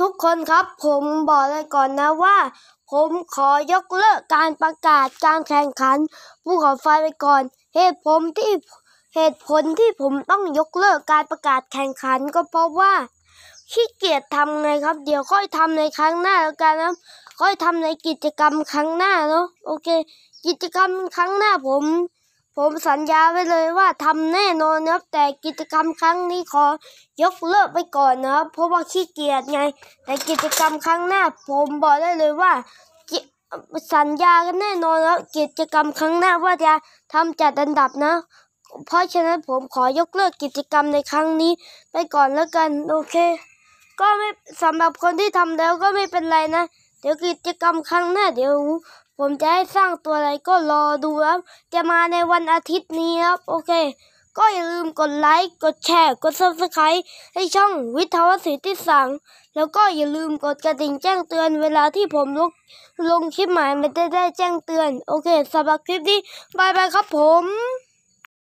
ทุกคนครับผมบอกเลยก่อนนะว่า ผมขอยกเลิกการประกาศการแข่งขัน ผู้ขอไฟไปก่อนเหตุผมที่ เหตุผลที่ผมต้องยกเลิกการประกาศแข่งขันก็เพราะว่าขี้เกียจทำไงครับ เดี๋ยวค่อยทำในครั้งหน้าแล้วกันนะค่อยทำในกิจกรรมครั้งหน้าเนาะโอเค กิจกรรมครั้งหน้าผมผมสัญญาไว้เลยว่าทำแน่นอนนะครับแต่กิจกรรมครั้งนี้ขอ ยกเลิกไปก่อนนะครับเพราะว่าขี้เกียจไง แต่กิจกรรมครั้งหน้า ผมบอกได้เลยว่า สัญญากันแน่นอนแล้ว กิจกรรมครั้งหน้าว่าจะทำจัดอันดับนะ เพราะฉะนั้นผมขอยกเลิกกิจกรรมในครั้งนี้ไปก่อนแล้วกันโอเค ก็ไม่สำหรับคนที่ทำแล้วก็ไม่เป็นไรนะ เดี๋ยวกิจกรรมครั้งหน้าเดี๋ยวผมจะให้สร้างตัวอะไรก็รอดูครับ จะมาในวันอาทิตย์นี้ครับ โอเค ก็อย่าลืมกดไลค์กดแชร์กดซับสไคร b e ให้ช่องวิทยาศิลป์ที่สังแล้วก็อย่าลืมกดกระดิ่งแจ้งเตือนเวลาที่ผมลงลงคลิปใหม่มันจะได้แจ้งเตือน โอเคสำหรับคลิปนี้บายบายครับผม